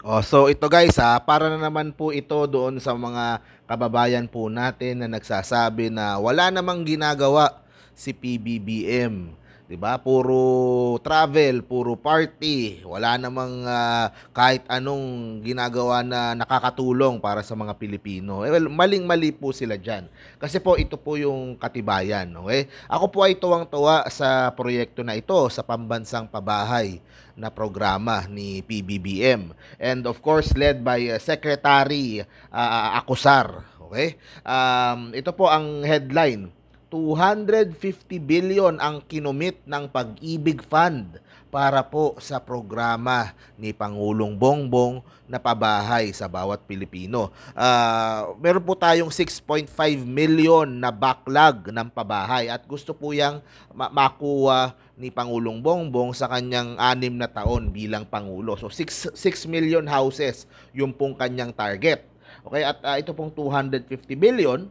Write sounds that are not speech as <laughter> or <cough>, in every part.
Oh, so ito guys ha, ah, para na naman po ito doon sa mga kababayan po natin na nagsasabi na wala namang ginagawa si PBBM. 'di ba? Puro travel, puro party, wala namang uh, kahit anong ginagawa na nakakatulong para sa mga Pilipino. Eh, well, maling-mali po sila diyan. Kasi po ito po yung katibayan, okay? Ako po ay tuwang-tuwa sa proyekto na ito sa pambansang pabahay na programa ni PBBM and of course led by ah, Secretary uh, ah, Akusar, okay? Um, ito po ang headline 250 billion ang kinumit ng Pag-ibig Fund para po sa programa ni Pangulong Bongbong na pabahay sa bawat Pilipino. Uh, meron po tayong 6.5 million na backlog ng pabahay at gusto po yang makuha ni Pangulong Bongbong sa kanyang anim na taon bilang Pangulo. So 6, 6 million houses yung pong kanyang target. Okay, at uh, ito pong 250 billion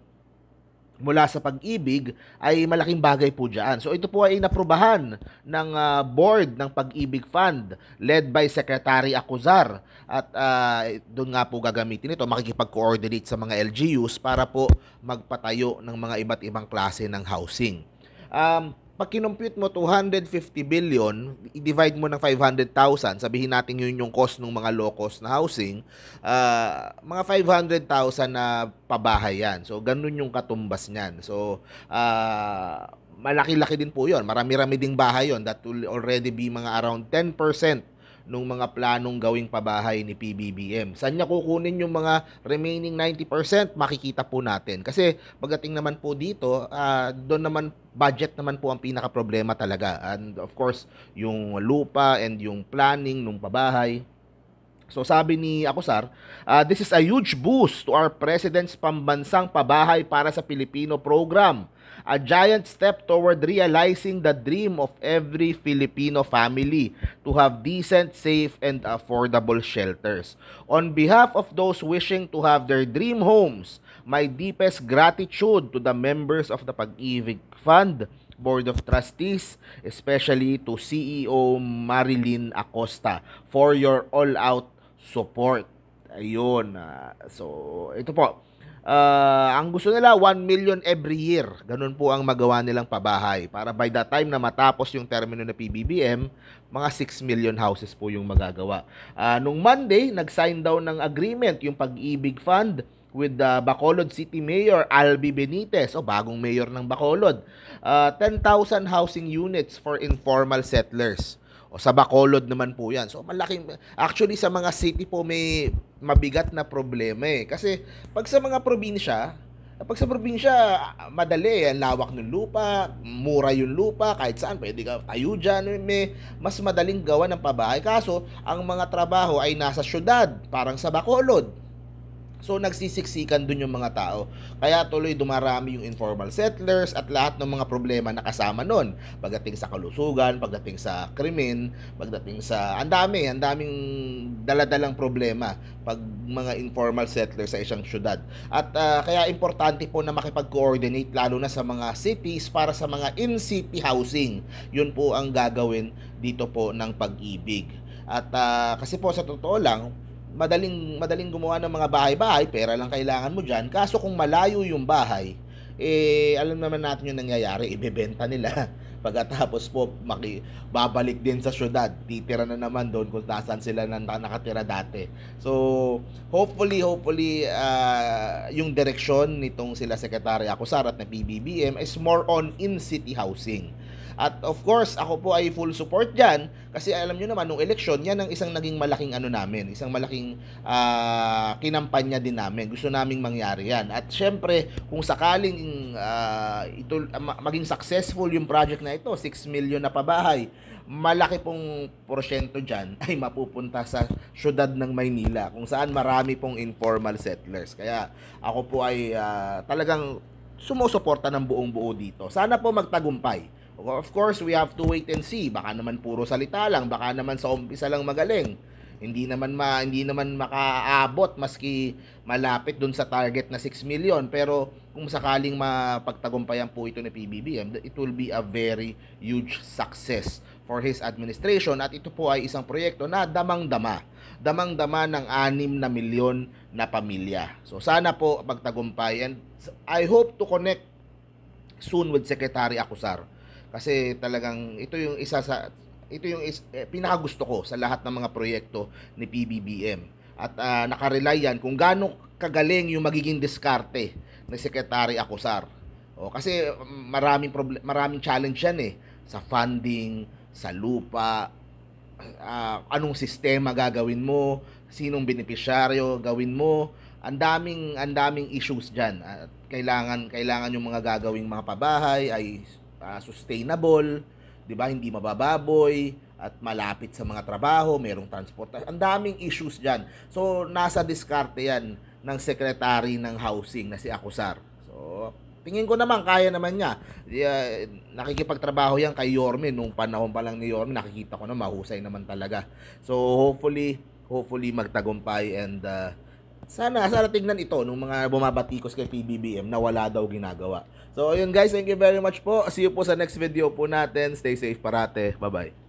mula sa pag-ibig ay malaking bagay po dyan. So ito po ay inaprubahan ng uh, board ng Pag-ibig Fund led by Secretary Acuzar at uh, doon nga po gagamitin ito makikipag-coordinate sa mga LGUs para po magpatayo ng mga iba't ibang klase ng housing. Um, pag kinompute mo 250 billion, i-divide mo ng 500,000, sabihin natin yun yung cost ng mga low-cost na housing, uh, mga 500,000 na pabahay yan. So, ganun yung katumbas niyan. So, uh, malaki-laki din po yun. Marami-rami ding bahay yun That will already be mga around 10% nung mga planong gawing pabahay ni PBBM. Saan niya kukunin yung mga remaining 90%? Makikita po natin. Kasi pagdating naman po dito, uh, doon naman budget naman po ang pinaka problema talaga. And of course, yung lupa and yung planning nung pabahay. So sabi ni Akusar, uh, this is a huge boost to our president's pambansang pabahay para sa Pilipino program. A giant step toward realizing the dream of every Filipino family to have decent, safe, and affordable shelters. On behalf of those wishing to have their dream homes, my deepest gratitude to the members of the Pag-ibig Fund Board of Trustees, especially to CEO Marilyn Acosta for your all-out support. Ayun. Uh, so, ito po. Uh, ang gusto nila, 1 million every year. Ganun po ang magawa nilang pabahay. Para by that time na matapos yung termino na PBBM, mga 6 million houses po yung magagawa. Uh, nung Monday, nag-sign daw ng agreement yung Pag-ibig Fund with the Bacolod City Mayor Albi Benitez, o bagong mayor ng Bacolod. Uh, 10,000 housing units for informal settlers. O sa Bacolod naman po yan. So malaking, actually sa mga city po may mabigat na problema eh. Kasi pag sa mga probinsya, pag sa probinsya, madali, ang lawak ng lupa, mura yung lupa, kahit saan, pwede ka tayo dyan, may mas madaling gawa ng pabahay. Kaso, ang mga trabaho ay nasa syudad, parang sa Bacolod. So nagsisiksikan dun yung mga tao. Kaya tuloy dumarami yung informal settlers at lahat ng mga problema na kasama nun. Pagdating sa kalusugan, pagdating sa krimen, pagdating sa... Ang dami, ang daming daladalang problema pag mga informal settlers sa isang syudad. At uh, kaya importante po na makipag-coordinate lalo na sa mga cities para sa mga in-city housing. Yun po ang gagawin dito po ng pag-ibig. At uh, kasi po sa totoo lang, madaling madaling gumawa ng mga bahay-bahay, pera lang kailangan mo diyan. Kaso kung malayo yung bahay, eh alam naman natin yung nangyayari, ibebenta nila. <laughs> Pagkatapos po, maki, babalik din sa syudad. Titira na naman doon kung nasaan sila nakatira dati. So, hopefully, hopefully, uh, yung direksyon nitong sila Secretary Acusar at na PBBM is more on in-city housing. At of course, ako po ay full support dyan kasi alam nyo naman, nung eleksyon, yan ang isang naging malaking ano namin, isang malaking uh, kinampanya din namin. Gusto naming mangyari yan. At syempre, kung sakaling uh, ito, maging successful yung project na ito, 6 million na pabahay, malaki pong porsyento dyan <laughs> ay mapupunta sa syudad ng Maynila kung saan marami pong informal settlers. Kaya ako po ay uh, talagang sumusuporta ng buong buo dito. Sana po magtagumpay Of course, we have to wait and see. Baka naman puro salita lang, baka naman sa umpisa lang magaling. Hindi naman ma, hindi naman makaabot maski malapit dun sa target na 6 million. Pero kung sakaling mapagtagumpayan po ito ni PBBM, it will be a very huge success for his administration at ito po ay isang proyekto na damang-dama. Damang-dama ng 6 na milyon na pamilya. So sana po pagtagumpay and I hope to connect soon with Secretary Akusar kasi talagang ito yung isa sa ito yung is, eh, pinakagusto ko sa lahat ng mga proyekto ni PBBM. At uh, nakarely yan kung gaano kagaling yung magiging diskarte ng Secretary Acosar. O, kasi maraming problem, maraming challenge yan eh sa funding, sa lupa, uh, anong sistema gagawin mo, sinong benepisyaryo gawin mo. Ang daming ang daming issues diyan. At kailangan kailangan yung mga gagawing mga pabahay ay uh, sustainable, 'di ba? Hindi mabababoy at malapit sa mga trabaho, merong transport. Ang daming issues diyan. So nasa diskarte 'yan ng secretary ng housing na si Akusar. So tingin ko naman kaya naman niya. Uh, nakikipagtrabaho yan kay Yorme nung panahon pa lang ni Yorme, nakikita ko na mahusay naman talaga. So hopefully, hopefully magtagumpay and uh, sana sana tignan ito nung mga bumabatikos kay PBBM na wala daw ginagawa. So, ayun guys. Thank you very much po. See you po sa next video po natin. Stay safe parate. Bye-bye.